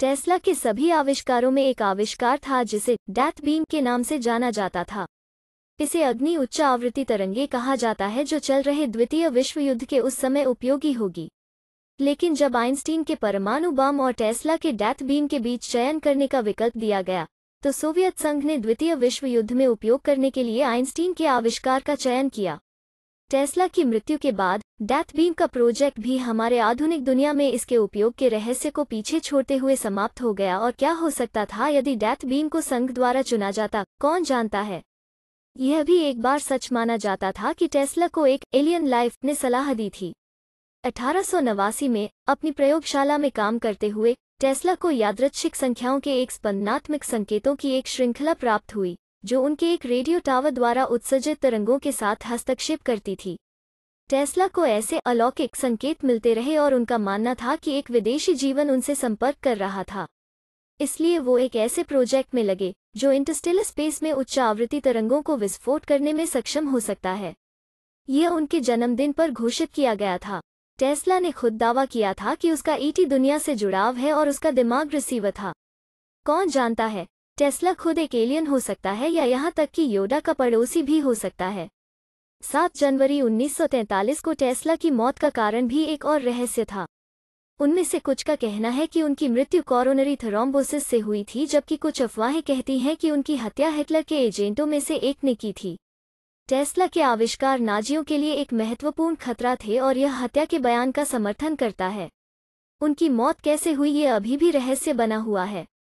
Tesla के सभी आविष्कारों में एक आविष्कार था जिसे डेथ बीम के नाम से जाना जाता था इसे अग्नि उच्च आवृत्ति तरंगे कहा जाता है जो चल रहे द्वितीय विश्व युद्ध के उस समय उपयोगी होगी लेकिन जब आइंस्टीन के परमाणु बम और टेस्ला के डेथ बीम के बीच चयन करने का विकल्प दिया गया तो सोवियत संघ ने द्वितीय विश्व युद्ध में उपयोग करने के लिए आइंस्टीन के आविष्कार का चयन किया टेस्ला की मृत्यु के बाद डेथ बीम का प्रोजेक्ट भी हमारे आधुनिक दुनिया में इसके उपयोग के रहस्य को पीछे छोड़ते हुए समाप्त हो गया और क्या हो सकता था यदि डेथ बीम को संघ द्वारा चुना जाता कौन जानता है यह भी एक बार सच माना जाता था कि टेस्ला को एक एलियन लाइफ ने सलाह दी थी अठारह में अपनी प्रयोगशाला में काम करते हुए टेस्ला को यादृच्छिक संख्याओं के एक स्पंदनात्मक संकेतों की एक श्रृंखला प्राप्त हुई जो उनके एक रेडियो टावर द्वारा उत्सर्जित तरंगों के साथ हस्तक्षेप करती थी टेस्ला को ऐसे अलौकिक संकेत मिलते रहे और उनका मानना था कि एक विदेशी जीवन उनसे संपर्क कर रहा था इसलिए वो एक ऐसे प्रोजेक्ट में लगे जो इंटरस्टेलर स्पेस में उच्च आवृत्ति तरंगों को विस्फोट करने में सक्षम हो सकता है यह उनके जन्मदिन पर घोषित किया गया था टेस्ला ने खुद दावा किया था कि उसका ईटी दुनिया से जुड़ाव है और उसका दिमाग रिसीवर था कौन जानता है टेस्ला खुद एक एलियन हो सकता है या यहां तक कि योडा का पड़ोसी भी हो सकता है सात जनवरी 1943 को टेस्ला की मौत का कारण भी एक और रहस्य था उनमें से कुछ का कहना है कि उनकी मृत्यु कॉरोनरी थ्रोम्बोसिस से हुई थी जबकि कुछ अफवाहें कहती हैं कि उनकी हत्या हिटलर के एजेंटों में से एक ने की थी टेस्ला के आविष्कार नाजियों के लिए एक महत्वपूर्ण खतरा थे और यह हत्या के बयान का समर्थन करता है उनकी मौत कैसे हुई ये अभी भी रहस्य बना हुआ है